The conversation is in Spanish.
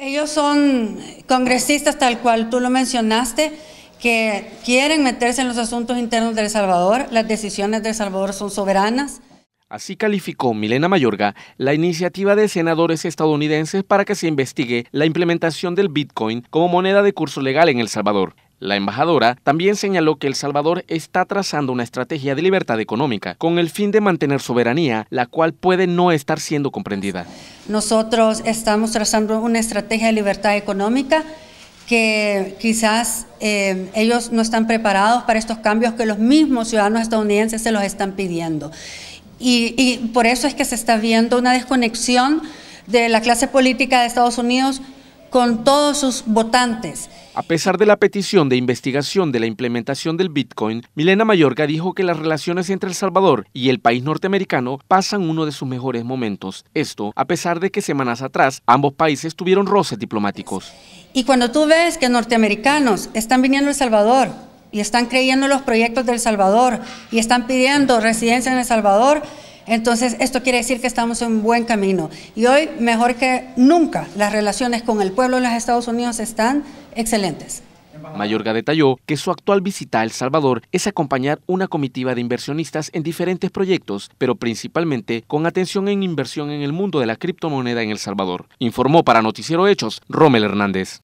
Ellos son congresistas tal cual tú lo mencionaste, que quieren meterse en los asuntos internos de El Salvador. Las decisiones de El Salvador son soberanas. Así calificó Milena Mayorga la iniciativa de senadores estadounidenses para que se investigue la implementación del Bitcoin como moneda de curso legal en El Salvador. La embajadora también señaló que El Salvador está trazando una estrategia de libertad económica con el fin de mantener soberanía, la cual puede no estar siendo comprendida. Nosotros estamos trazando una estrategia de libertad económica que quizás eh, ellos no están preparados para estos cambios que los mismos ciudadanos estadounidenses se los están pidiendo. y por eso es que se está viendo una desconexión de la clase política de Estados Unidos con todos sus votantes. A pesar de la petición de investigación de la implementación del Bitcoin, Milena Mayorga dijo que las relaciones entre El Salvador y el país norteamericano pasan uno de sus mejores momentos. Esto a pesar de que semanas atrás ambos países tuvieron roces diplomáticos. Y cuando tú ves que norteamericanos están viniendo a El Salvador y están creyendo los proyectos de El Salvador y están pidiendo residencia en El Salvador, entonces, esto quiere decir que estamos en buen camino. Y hoy, mejor que nunca, las relaciones con el pueblo de los Estados Unidos están excelentes. Mayorga detalló que su actual visita a El Salvador es acompañar una comitiva de inversionistas en diferentes proyectos, pero principalmente con atención en inversión en el mundo de la criptomoneda en El Salvador. Informó para Noticiero Hechos Rommel Hernández.